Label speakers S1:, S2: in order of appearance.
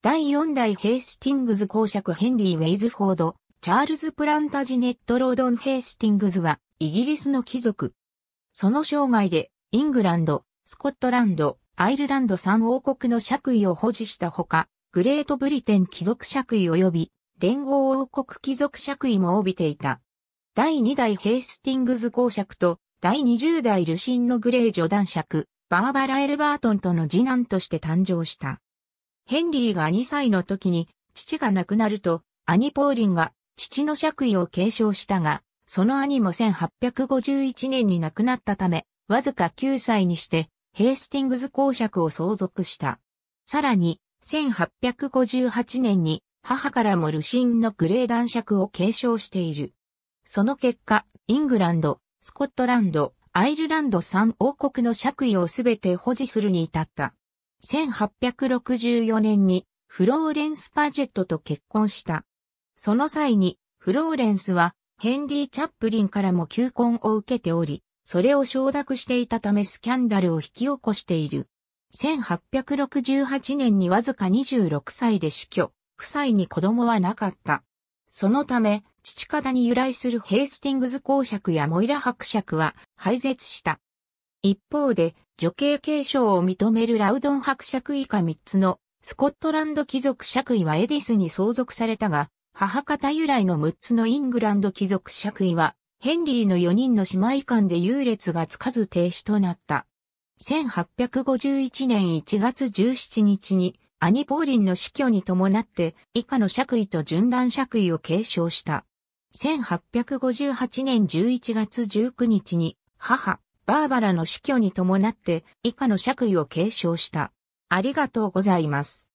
S1: 第4代ヘイスティングズ公爵ヘンリー・ウェイズフォード、チャールズ・プランタジネット・ロードン・ヘイスティングズは、イギリスの貴族。その生涯で、イングランド、スコットランド、アイルランド3王国の爵位を保持したほか、グレートブリテン貴族爵位及び、連合王国貴族爵位も帯びていた。第2代ヘイスティングズ公爵と、第20代ルシンのグレージョ男爵、バーバラ・エルバートンとの次男として誕生した。ヘンリーが2歳の時に父が亡くなると、兄ポーリンが父の爵位を継承したが、その兄も1851年に亡くなったため、わずか9歳にしてヘースティングズ公爵を相続した。さらに、1858年に母からもルシンのグレー男爵を継承している。その結果、イングランド、スコットランド、アイルランド3王国の爵位をすべて保持するに至った。1864年にフローレンス・パジェットと結婚した。その際に、フローレンスはヘンリー・チャップリンからも求婚を受けており、それを承諾していたためスキャンダルを引き起こしている。1868年にわずか26歳で死去、夫妻に子供はなかった。そのため、父方に由来するヘイスティングズ公爵やモイラ伯爵は廃絶した。一方で、女系継承を認めるラウドン伯爵以下3つのスコットランド貴族爵位はエディスに相続されたが、母方由来の6つのイングランド貴族爵位は、ヘンリーの4人の姉妹間で優劣がつかず停止となった。1851年1月17日に、アニ・ボーリンの死去に伴って、以下の爵位と順覧爵位を継承した。1858年11月19日に、母、バーバラの死去に伴って以下の爵位を継承した。ありがとうございます。